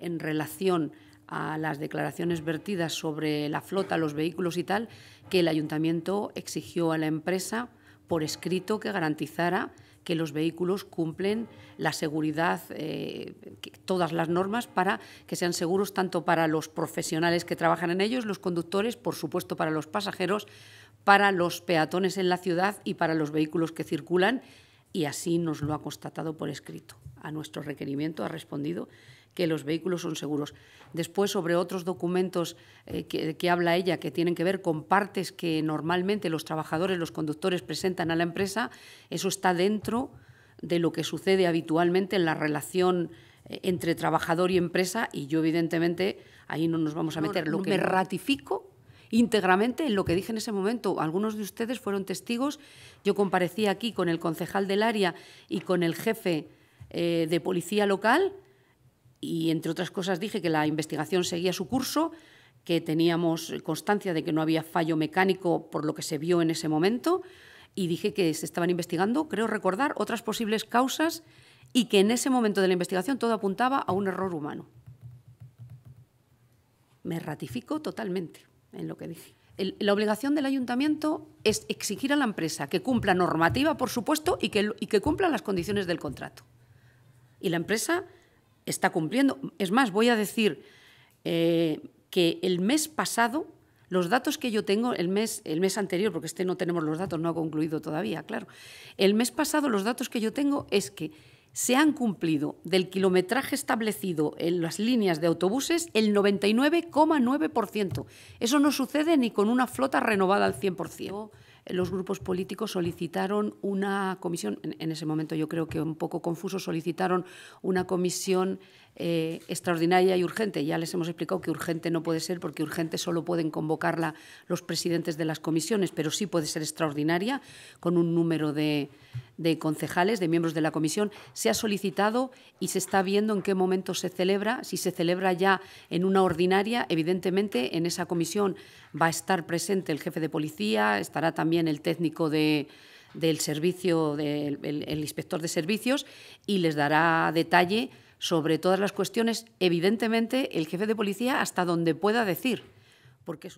en relación a las declaraciones vertidas sobre la flota, los vehículos y tal, que el ayuntamiento exigió a la empresa por escrito que garantizara que los vehículos cumplen la seguridad, eh, todas las normas para que sean seguros tanto para los profesionales que trabajan en ellos, los conductores, por supuesto para los pasajeros, para los peatones en la ciudad y para los vehículos que circulan. Y así nos lo ha constatado por escrito. A nuestro requerimiento ha respondido que los vehículos son seguros. Después, sobre otros documentos eh, que, habla ella, que tienen que ver con partes que normalmente los trabajadores, los conductores presentan a la empresa, eso está dentro de lo que sucede habitualmente en la relación eh, entre trabajador y empresa y yo evidentemente ahí no nos vamos a meter. lo que me ratifico íntegramente en lo que dije en ese momento. Algunos de ustedes fueron testigos. Yo comparecí aquí con el concejal del área y con el jefe eh, de policía local y, entre otras cosas, dije que la investigación seguía su curso, que teníamos constancia de que no había fallo mecánico por lo que se vio en ese momento, y dije que se estaban investigando, creo recordar, otras posibles causas y que en ese momento de la investigación todo apuntaba a un error humano. Me ratifico totalmente en lo que dije. la obligación del ayuntamiento es exigir a la empresa que cumpla normativa, por supuesto, y que, y que cumpla las condiciones del contrato. Y la empresa está cumpliendo. Es más, voy a decir eh, que el mes pasado, los datos que yo tengo, el mes, el mes anterior, porque este no tenemos los datos, no ha concluido todavía, claro, el mes pasado los datos que yo tengo es que se han cumplido del kilometraje establecido en las líneas de autobuses el 99,9%. Eso no sucede ni con una flota renovada al 100% los grupos políticos solicitaron una comisión, en, ese momento yo creo que un poco confuso, solicitaron una comisión eh, extraordinaria y urgente. Ya les hemos explicado que urgente no puede ser porque urgente solo pueden convocarla los presidentes de las comisiones, pero sí puede ser extraordinaria con un número de, de concejales, de miembros de la comisión, se ha solicitado y se está viendo en qué momento se celebra. Si se celebra ya en una ordinaria, evidentemente en esa comisión va a estar presente el jefe de policía, estará también el técnico de, del servicio, el inspector de servicios, y les dará detalle sobre todas las cuestiones, evidentemente el jefe de policía hasta donde pueda decir. Porque